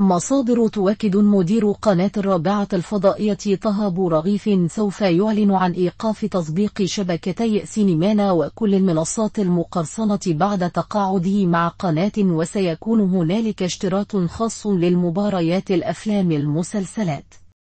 مصادر تؤكد مدير قناة الرابعة الفضائية طه رغيف سوف يعلن عن إيقاف تطبيق شبكتي سينمانا وكل المنصات المقرصنة بعد تقاعده مع قناة وسيكون هنالك اشتراط خاص للمباريات الأفلام المسلسلات